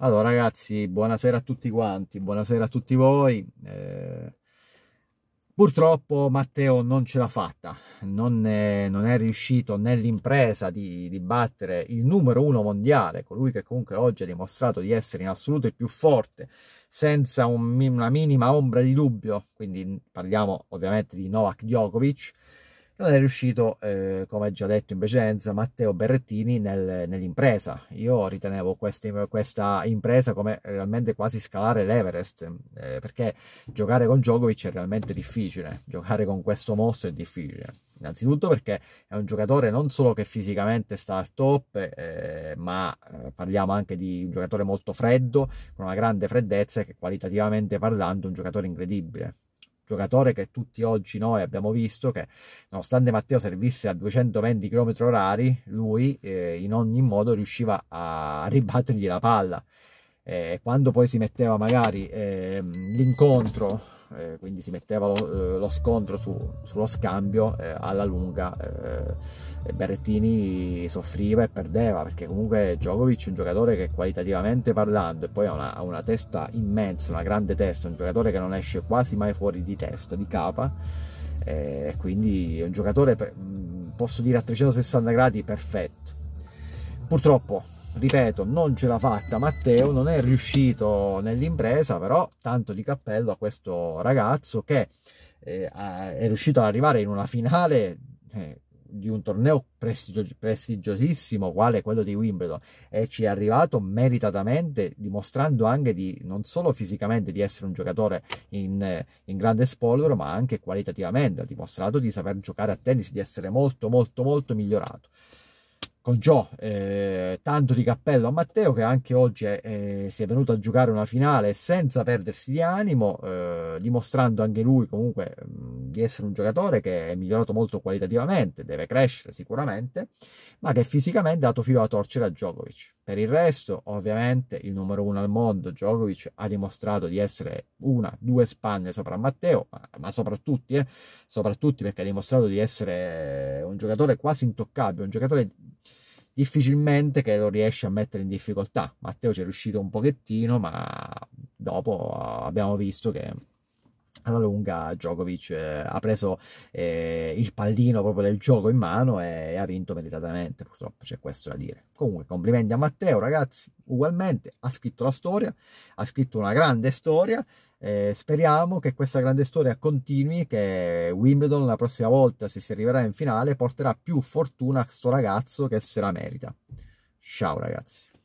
Allora ragazzi, buonasera a tutti quanti, buonasera a tutti voi. Eh, purtroppo Matteo non ce l'ha fatta, non è, non è riuscito nell'impresa di, di, battere il numero uno mondiale, colui che comunque oggi ha dimostrato di essere in assoluto il più forte, senza un, una minima ombra di dubbio, quindi parliamo ovviamente di Novak Djokovic, non è riuscito, eh, come già detto in precedenza, Matteo Berrettini nel, nell'impresa. Io ritenevo queste, questa impresa come realmente quasi scalare l'Everest, eh, perché giocare con Djokovic è realmente difficile, giocare con questo mostro è difficile. Innanzitutto perché è un giocatore non solo che fisicamente sta al top, eh, ma eh, parliamo anche di un giocatore molto freddo, con una grande freddezza e che qualitativamente parlando è un giocatore incredibile giocatore che tutti oggi noi abbiamo visto che nonostante Matteo servisse a 220 km/h, lui eh, in ogni modo riusciva a ribattergli la palla. Eh, quando poi si metteva magari eh, l'incontro eh, quindi si metteva lo, eh, lo scontro su, sullo scambio, eh, alla lunga eh, Berrettini soffriva e perdeva, perché comunque Djokovic è un giocatore che qualitativamente parlando, e poi ha una, ha una testa immensa, una grande testa, un giocatore che non esce quasi mai fuori di testa, di capa, eh, e quindi è un giocatore, per, posso dire a 360 gradi, perfetto. Purtroppo ripeto, non ce l'ha fatta Matteo, non è riuscito nell'impresa, però tanto di cappello a questo ragazzo che eh, è riuscito ad arrivare in una finale eh, di un torneo prestigio prestigiosissimo quale quello di Wimbledon e ci è arrivato meritatamente dimostrando anche di non solo fisicamente di essere un giocatore in, in grande spolvero ma anche qualitativamente ha dimostrato di saper giocare a tennis di essere molto molto molto migliorato con Gio, eh, tanto di cappello a Matteo che anche oggi è, è, si è venuto a giocare una finale senza perdersi di animo, eh, dimostrando anche lui comunque mh, di essere un giocatore che è migliorato molto qualitativamente, deve crescere sicuramente, ma che fisicamente ha dato filo a torcere a Djokovic. Per il resto, ovviamente, il numero uno al mondo, Djokovic, ha dimostrato di essere una, due spanne sopra Matteo, ma, ma soprattutto, eh, soprattutto perché ha dimostrato di essere un giocatore quasi intoccabile, un giocatore difficilmente che lo riesce a mettere in difficoltà. Matteo ci è riuscito un pochettino, ma dopo abbiamo visto che alla lunga Djokovic eh, ha preso eh, il pallino proprio del gioco in mano e, e ha vinto meritatamente, purtroppo c'è questo da dire. Comunque complimenti a Matteo ragazzi, ugualmente ha scritto la storia, ha scritto una grande storia, eh, speriamo che questa grande storia continui, che Wimbledon la prossima volta, se si arriverà in finale, porterà più fortuna a sto ragazzo che se la merita. Ciao ragazzi.